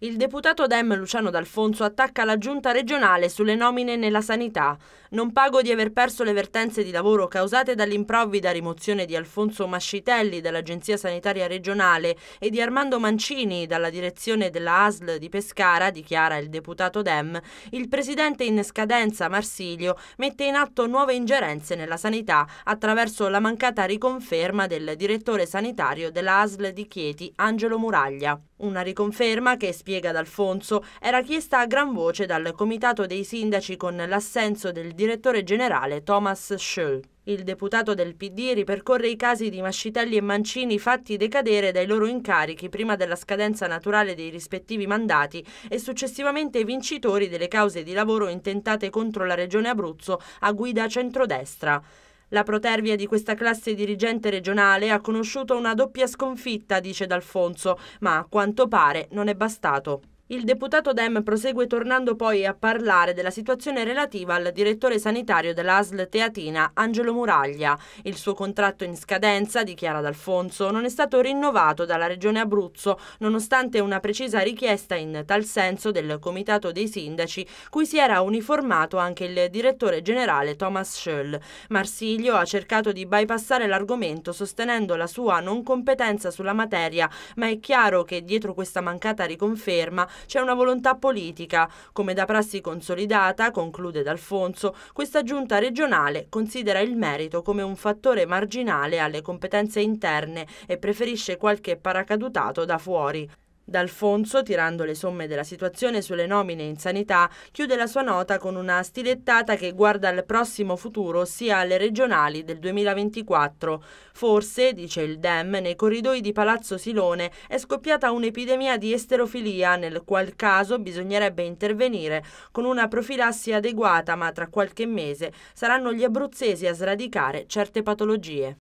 Il deputato Dem Luciano D'Alfonso attacca la giunta regionale sulle nomine nella sanità. Non pago di aver perso le vertenze di lavoro causate dall'improvvida rimozione di Alfonso Mascitelli dall'Agenzia Sanitaria Regionale e di Armando Mancini dalla direzione della ASL di Pescara, dichiara il deputato Dem. Il presidente in scadenza Marsilio mette in atto nuove ingerenze nella sanità attraverso la mancata riconferma del direttore sanitario della ASL di Chieti, Angelo Muraglia. Una riconferma che, spiega D'Alfonso, era chiesta a gran voce dal Comitato dei Sindaci con l'assenso del direttore generale Thomas Schöll. Il deputato del PD ripercorre i casi di Mascitelli e Mancini fatti decadere dai loro incarichi prima della scadenza naturale dei rispettivi mandati e successivamente vincitori delle cause di lavoro intentate contro la Regione Abruzzo a guida centrodestra. La protervia di questa classe dirigente regionale ha conosciuto una doppia sconfitta, dice D'Alfonso, ma a quanto pare non è bastato. Il deputato Dem prosegue tornando poi a parlare della situazione relativa al direttore sanitario dell'ASL Teatina, Angelo Muraglia. Il suo contratto in scadenza, dichiara D'Alfonso, non è stato rinnovato dalla Regione Abruzzo, nonostante una precisa richiesta in tal senso del Comitato dei Sindaci, cui si era uniformato anche il direttore generale Thomas Schöll. Marsiglio ha cercato di bypassare l'argomento sostenendo la sua non competenza sulla materia, ma è chiaro che dietro questa mancata riconferma c'è una volontà politica. Come da prassi consolidata, conclude D'Alfonso, questa giunta regionale considera il merito come un fattore marginale alle competenze interne e preferisce qualche paracadutato da fuori. D'Alfonso, tirando le somme della situazione sulle nomine in sanità, chiude la sua nota con una stilettata che guarda al prossimo futuro sia alle regionali del 2024. Forse, dice il DEM, nei corridoi di Palazzo Silone è scoppiata un'epidemia di esterofilia, nel qual caso bisognerebbe intervenire con una profilassi adeguata, ma tra qualche mese saranno gli abruzzesi a sradicare certe patologie.